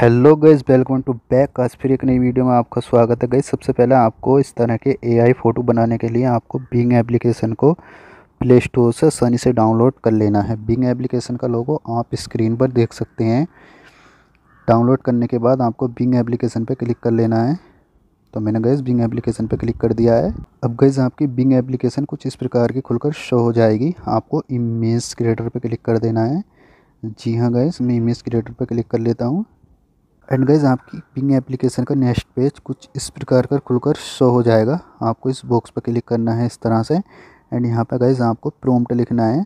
hello guys welcome to back आज फिर एक नई वीडियो में आपका स्वागत है गई सबसे पहले आपको इस तरह के एआई फ़ोटो बनाने के लिए आपको बिंग एप्लीकेशन को प्ले स्टोर से आसानी से डाउनलोड कर लेना है बिंग एप्लीकेशन का लोगो आप स्क्रीन पर देख सकते हैं डाउनलोड करने के बाद आपको बिंग एप्लीकेशन पर क्लिक कर लेना है तो मैंने गैस बिंग एप्लीकेशन पर क्लिक कर दिया है अब गैस आपकी बिंग एप्लीकेशन कुछ इस प्रकार की खुलकर शो हो जाएगी आपको इमेज क्रिएटर पर क्लिक कर देना है जी हाँ गैस मैं इमेज क्रिएटर पर क्लिक कर लेता हूँ एंड गाइज आपकी पिंग एप्लीकेशन का नेक्स्ट पेज कुछ इस प्रकार का खुलकर शो हो जाएगा आपको इस बॉक्स पर क्लिक करना है इस तरह से एंड यहाँ पर गाइज आपको प्रोम्प्ट लिखना है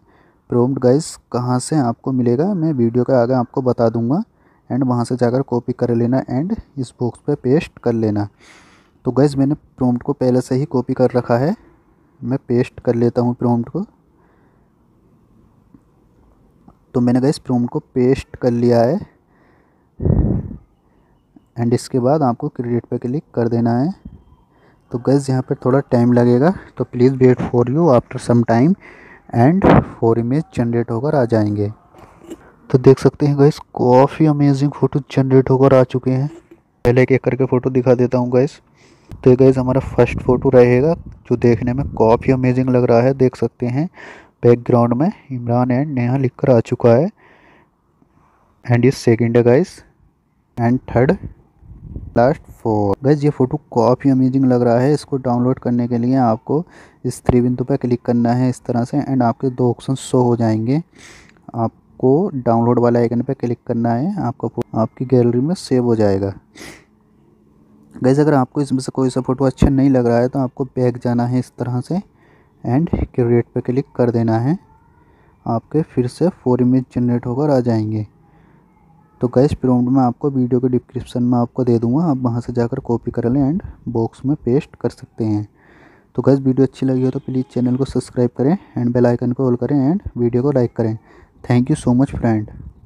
प्रोम्प्ट गाइज कहाँ से आपको मिलेगा मैं वीडियो के आगे आपको बता दूंगा एंड वहाँ से जाकर कॉपी कर लेना एंड इस बॉक्स पर पेस्ट कर लेना तो गाइज मैंने प्रोम्ट को पहले से ही कॉपी कर रखा है मैं पेस्ट कर लेता हूँ प्रोम्ट को तो मैंने गाइज प्रोम्ट को पेस्ट कर लिया है एंड इसके बाद आपको क्रेडिट पे क्लिक कर देना है तो गैस यहाँ पर थोड़ा टाइम लगेगा तो please wait for you after some time and four image generate होकर आ जाएंगे तो देख सकते हैं गैस काफ़ी अमेजिंग फ़ोटो जनरेट होकर आ चुके हैं पहले एक एक करके फ़ोटो दिखा देता हूँ गैस तो गैस हमारा फर्स्ट फ़ोटो रहेगा जो देखने में काफ़ी अमेजिंग लग रहा है देख सकते हैं बैकग्राउंड में इमरान एंड नेहा लिख कर आ चुका है एंड इस सेकेंड है guys and third last four guys ये फोटो काफ़ी अमेजिंग लग रहा है इसको डाउनलोड करने के लिए आपको इस थ्री बिंदु पर क्लिक करना है इस तरह से एंड आपके दो ऑप्शन शो हो जाएंगे आपको डाउनलोड वाला आइकन पर क्लिक करना है आपका आपकी गैलरी में सेव हो जाएगा गैस अगर आपको इसमें से कोई सा फ़ोटो अच्छा नहीं लग रहा है तो आपको बैक जाना है इस तरह से एंड क्रिएट पर क्लिक कर देना है आपके फिर से फोर इमेज जनरेट होकर आ जाएंगे तो गैस प्रॉम्प्ट में आपको वीडियो के डिस्क्रिप्शन में आपको दे दूंगा आप वहाँ से जाकर कॉपी कर लें एंड बॉक्स में पेस्ट कर सकते हैं तो गैस वीडियो अच्छी लगी हो तो प्लीज़ चैनल को सब्सक्राइब करें एंड बेलाइकन को ऑल करें एंड वीडियो को लाइक करें thank you so much friend